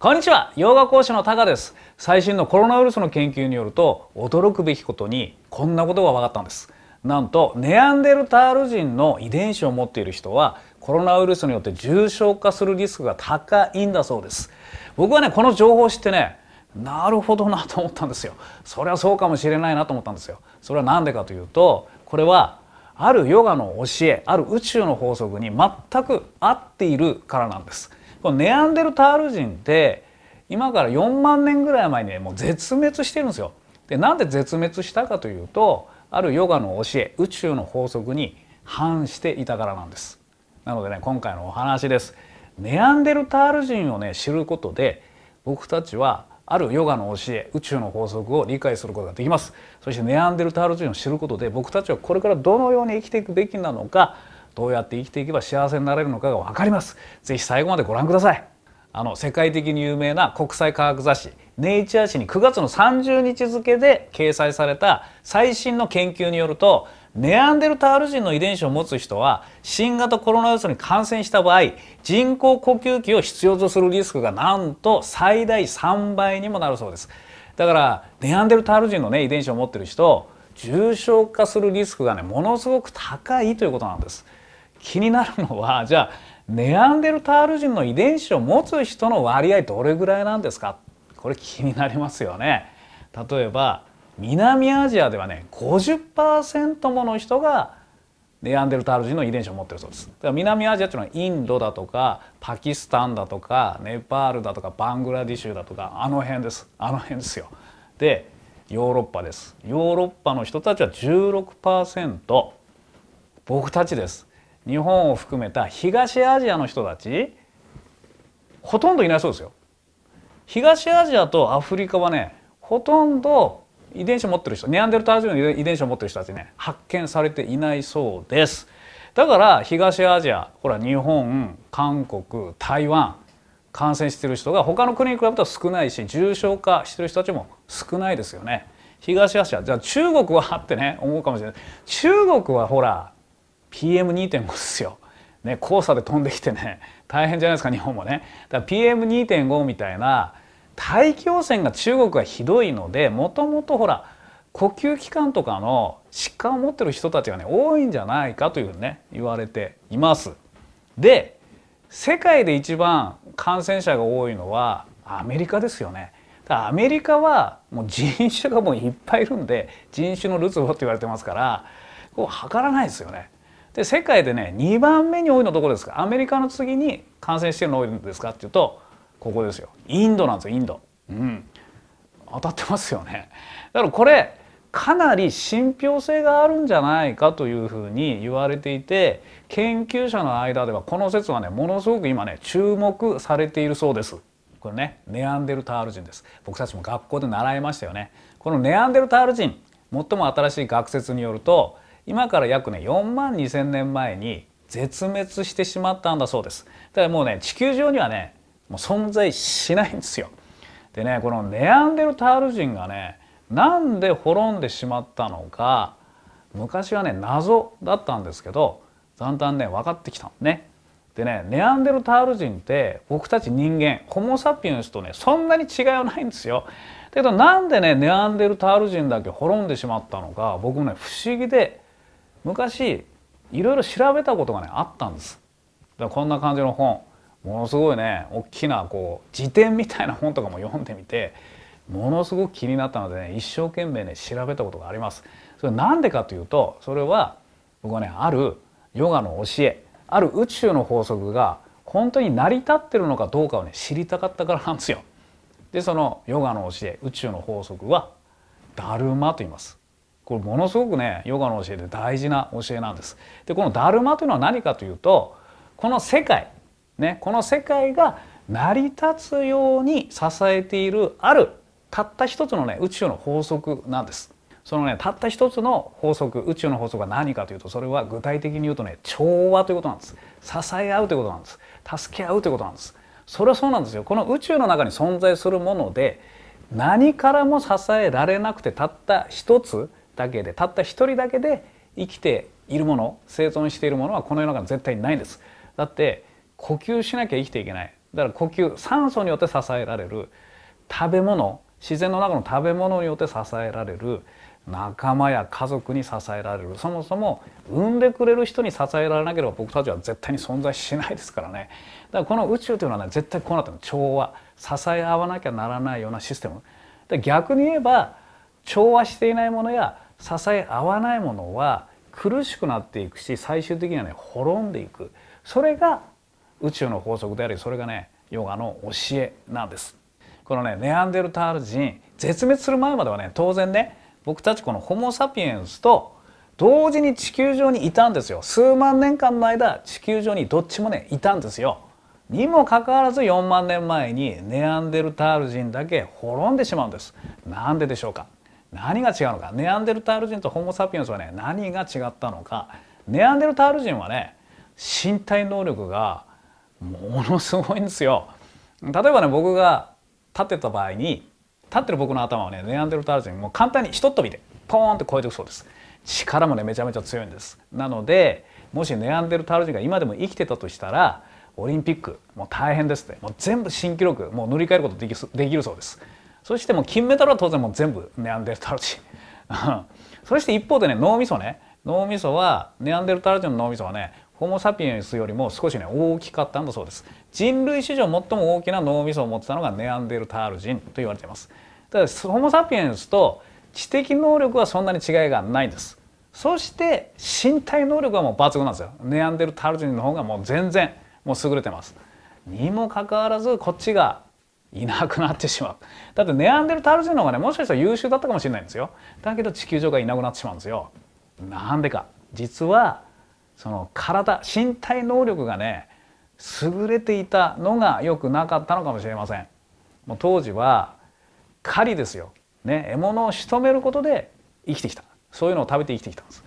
こんにちはヨガ講師のタカです最新のコロナウイルスの研究によると驚くべきことにこんなことが分かったんですなんとネアンデルタール人の遺伝子を持っている人はコロナウイルスによって重症化するリスクが高いんだそうです僕はねこの情報を知ってねなるほどなと思ったんですよそれはそうかもしれないなと思ったんですよそれは何でかというとこれはあるヨガの教えある宇宙の法則に全く合っているからなんですこのネアンデルタール人って今から4万年ぐらい前に、ね、もう絶滅してるんですよ。でなんで絶滅したかというとあるヨガの教え宇宙の法則に反していたからなんです。なのでね今回のお話です。ネアンデルタール人をね知ることで僕たちはあるヨガの教え宇宙の法則を理解することができますそしてネアンデルタール人を知ることで僕たちはこれからどのように生きていくべきなのかどうやって生きていけば幸せになれるのかが分かります是非最後までご覧くださいあの世界的に有名な国際科学雑誌「ネイチャー」誌に9月の30日付で掲載された最新の研究によるとネアンデルタール人の遺伝子を持つ人は新型コロナウイルスに感染した場合人工呼吸器を必要とするリスクがなんと最大3倍にもなるそうですだからネアンデルタール人の、ね、遺伝子を持ってる人重症化するリスクがねものすごく高いということなんです。気になるのはじゃあネアンデルタール人の遺伝子を持つ人の割合どれぐらいなんですかこれ気になりますよね。例えば南アジアではね50%もの人がネアンデルタール人の遺伝子を持ってるそうです。だから南アジアっていうのはインドだとかパキスタンだとかネパールだとかバングラディシュだとかあの辺ですあの辺ですよ。でヨーロッパです。ヨーロッパの人たちは16%僕たちです。日本を含めた東アジアの人たちほとんどいないそうですよ。東アジアとアフリカはねほとんど遺伝子持ってる人ネアンデルタール人の遺伝子を持ってる人たちね発見されていないそうですだから東アジアほら日本韓国台湾感染してる人が他の国に比べたら少ないし重症化してる人たちも少ないですよね東アジアじゃあ中国はってね思うかもしれない中国はほら PM2.5 っすよ。ね、交差で飛んできてね大変じゃないですか日本もね。だから PM2.5 みたいな大気汚染が中国はひどいのでもともとほら呼吸器官とかの疾患を持ってる人たちがね多いんじゃないかというふうにね言われています。で世界で一番感染者が多いのはアメリカですよね。アメリカはもう人種がもういっぱいいるんで人種のルツボって言われてますからこう測らないですよね。で世界でね2番目に多いのどこですかアメリカの次に感染してるの多いんですかっていうとここですよインドなんですよインド、うん、当たってますよねだからこれかなり信憑性があるんじゃないかというふうに言われていて研究者の間ではこの説はねものすごく今ね注目されているそうです。これねネアンデルタール人です僕たちも学校で習いましたよねこのネアンデルタール人最も新しい学説によると今から約ね4万2,000年前に絶滅してしまったんだそうです。だからもうね地球上にはねもう存在しないんですよ。でねこのネアンデルタール人がねなんで滅んでしまったのか昔はね謎だったんですけどだんだんね分かってきたのね。でねネアンデルタール人って僕たち人間ホモ・サピエンスとねそんなに違いはないんですよ。だけどなんでねネアンデルタール人だけ滅んでしまったのか僕もね不思議で昔いろいろ調べたことがねあったんですだからこんな感じの本ものすごいね大きなこう辞典みたいな本とかも読んでみてものすごく気になったのでね一生懸命ね調べたことがありますそれなんでかというとそれは僕はねあるヨガの教えある宇宙の法則が本当に成り立ってるのかどうかをね知りたかったからなんですよでそのヨガの教え宇宙の法則はダルマと言いますこれものすごくねヨガの教えで大事な教えなんです。でこのだるま」というのは何かというとこの世界、ね、この世界が成り立つように支えているあるたった一つのね宇宙の法則なんです。そのねたった一つの法則宇宙の法則は何かというとそれは具体的に言うとね調和ということなんです支え合うということなんです助け合うということなんですそれはそうなんですよこの宇宙の中に存在するもので何からも支えられなくてたった一つだけでたった一人だけで生きているもの生存しているものはこの世の中絶対にないんですだって呼吸しなきゃ生きていけないだから呼吸酸素によって支えられる食べ物自然の中の食べ物によって支えられる仲間や家族に支えられるそもそも産んでくれる人に支えられなければ僕たちは絶対に存在しないですからねだからこの宇宙というのはね絶対こうなってる調和支え合わなきゃならないようなシステムで逆に言えば調和していないものや支え合わないものは苦しくなっていくし最終的にはね滅んでいくそれが宇宙の法則でありそれがねヨガの教えなんですこのねネアンデルタール人絶滅する前まではね当然ね僕たちこのホモ・サピエンスと同時に地球上にいたんですよ数万年間の間地球上にどっちもねいたんですよにもかかわらず4万年前にネアンデルタール人だけ滅んでしまうんですなんででしょうか何が違うのかネアンデルタール人とホモ・サピエンスはね何が違ったのかネアンデルタール人はね身体能力がものすごいんですよ。例えばね僕が立ってた場合に立ってる僕の頭はねネアンデルタール人もう簡単にひとっ飛びでポーンって超えていくそうです。力もねめちゃめちゃ強いんです。なのでもしネアンデルタール人が今でも生きてたとしたらオリンピックもう大変ですってもう全部新記録もう塗り替えることできできるそうです。そしてもう金メダルは当然もう全部ネアンデルタール人 そして一方でね脳みそね脳みそはネアンデルタール人の脳みそはねホモ・サピエンスよりも少しね大きかったんだそうです人類史上最も大きな脳みそを持ってたのがネアンデルタール人と言われていますただホモ・サピエンスと知的能力はそんなに違いがないんですそして身体能力はもう抜群なんですよネアンデルタール人の方がもう全然もう優れてますにもかかわらずこっちがいなくなってしまうだってネアンデルタール人の方がねもしかしたら優秀だったかもしれないんですよだけど地球上がいなくなってしまうんですよなんでか実はその体身体能力がね優れていたのが良くなかったのかもしれませんもう当時は狩りですよ、ね、獲物を仕留めることで生きてきたそういうのを食べて生きてきたんです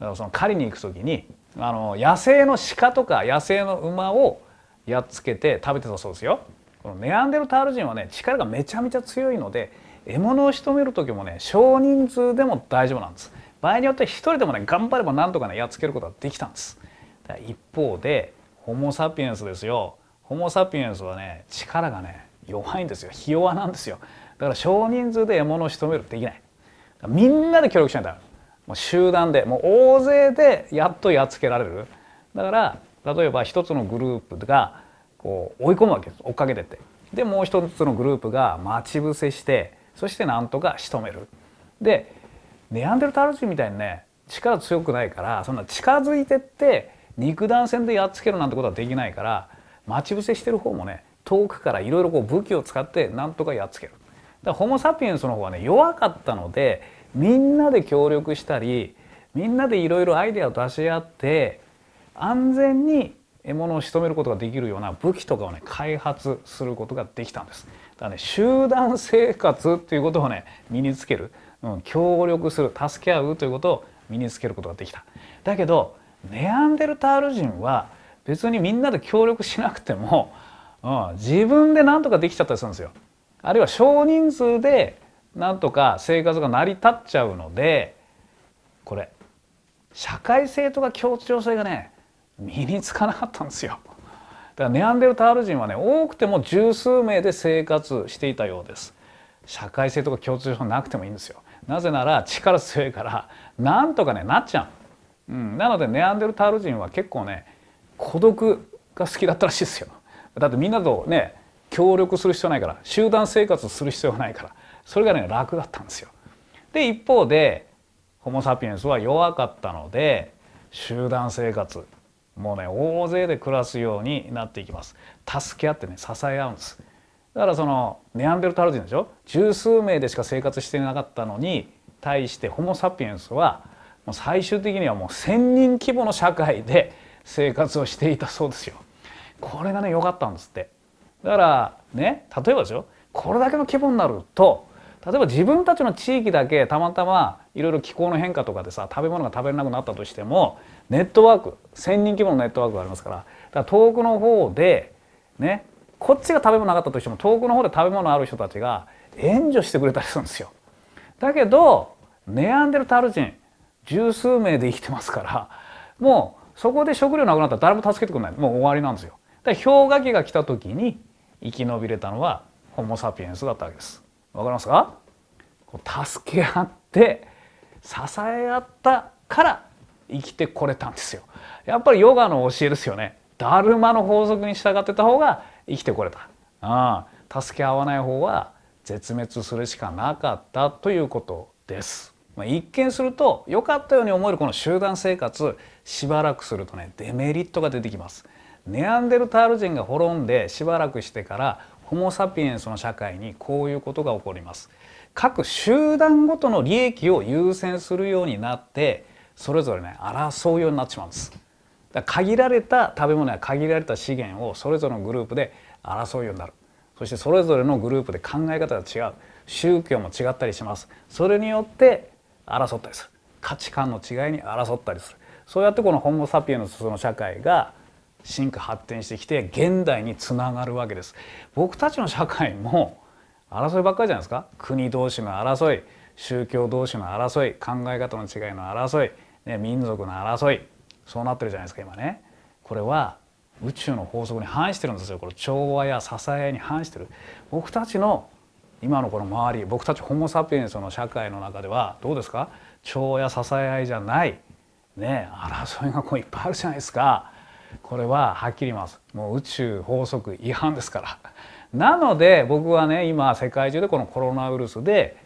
だからその狩りに行く時にあの野生の鹿とか野生の馬をやっつけて食べてたそうですよこのネアンデルタール人はね力がめちゃめちゃ強いので獲物を仕留める時もね少人数でも大丈夫なんです場合によっては一人でもね頑張ればなんとかねやっつけることができたんです一方でホモ・サピエンスですよホモ・サピエンスはね力がね弱いんですよひ弱なんですよだから少人数で獲物を仕留めるできないみんなで協力しないともう集団でもう大勢でやっとやっつけられるだから例えば一つのグループがこう追い込むわけです追っかけてってでもう一つのグループが待ち伏せしてそしてなんとか仕留めるでネアンデルタール人みたいにね力強くないからそんな近づいてって肉弾戦でやっつけるなんてことはできないから待ち伏せしてる方もね遠くからいろいろ武器を使ってなんとかやっつけるだからホモ・サピエンスの方はね弱かったのでみんなで協力したりみんなでいろいろアイデアを出し合って安全に獲物を仕留めることができるような武器とかをね開発することができたんですだからね集団生活っていうことをね身につける、うん、協力する助け合うということを身につけることができただけどネアンデルタール人は別にみんなで協力しなくても、うん、自分で何とかできちゃったりするんですよあるいは少人数でなんとか生活が成り立っちゃうのでこれ社会性とか協調性がね身につかなかったんですよ。だからネアンデルタール人はね多くても十数名で生活していたようです。社会性とか共通症なくてもいいんですよ。なぜなら力強いからなんとかねなっちゃう。うん、なのでネアンデルタール人は結構ね孤独が好きだったらしいですよ。だってみんなとね協力する必要ないから集団生活する必要ないからそれがね楽だったんですよ。で一方でホモ・サピエンスは弱かったので集団生活もうね大勢で暮らすようになっていきます助け合ってね支え合うんですだからそのネアンデルタール人でしょ十数名でしか生活していなかったのに対してホモ・サピエンスはもう最終的にはもう1,000人規模の社会で生活をしていたそうですよ。これがね良かったんですって。だからね例えばですよこれだけの規模になると例えば自分たちの地域だけたまたまいろいろ気候の変化とかでさ食べ物が食べれなくなったとしてもネットワーク1,000人規模のネットワークがありますからだから遠くの方でねこっちが食べ物なかったとしても遠くの方で食べ物ある人たちが援助してくれたりするんですよ。だけどネアンデルタル人十数名で生きてますからもうそこで食料なくなったら誰も助けてくれないもう終わりなんですよ。だから氷河期が来た時に生き延びれたのはホモ・サピエンスだったわけです。分かりますかこう助け合って支え合ったから生きてこれたんですよ。やっぱりヨガの教えですよね。だるまの法則に従ってた方が生きてこれた。ああ助け合わない方は絶滅するしかなかったということです。まあ、一見すると良かったように思えるこの集団生活しばらくするとねデメリットが出てきます。ネアンデルタール人が滅んでしばらくしてからホモ・サピエンスの社会にこういうことが起こります。各集団ごとの利益を優先するようになってそれぞれね争うようになっちまうんです。だら限られた食べ物や限られた資源をそれぞれのグループで争うようになる。そしてそれぞれのグループで考え方が違う。宗教も違ったりします。それによって争ったりする。価値観の違いに争ったりする。そうやってこのホモ・サピエンスの社会が進化発展してきて現代につながるわけです僕たちの社会も争いばっかりじゃないですか国同士の争い宗教同士の争い考え方の違いの争い、ね、民族の争いそうなってるじゃないですか今ねこれは宇宙の法則に反してるんですよこれ調和や支えに反してる僕たちの今のこの周り僕たちホモ・サピエンスの社会の中ではどうですか調和や支え合いじゃない、ね、争いがこういっぱいあるじゃないですか。これははっきり言いますもう宇宙法則違反ですからなので僕はね今世界中でこのコロナウイルスで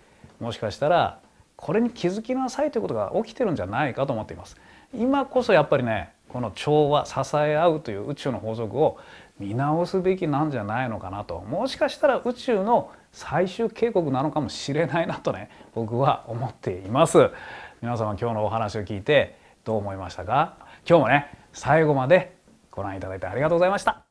もしかしたらこれに気づきなさいということが起きてるんじゃないかと思っています今こそやっぱりねこの調和支え合うという宇宙の法則を見直すべきなんじゃないのかなともしかしたら宇宙の最終警告なのかもしれないなとね僕は思っています皆様今日のお話を聞いてどう思いましたか今日もね最後までご覧いただいてありがとうございました。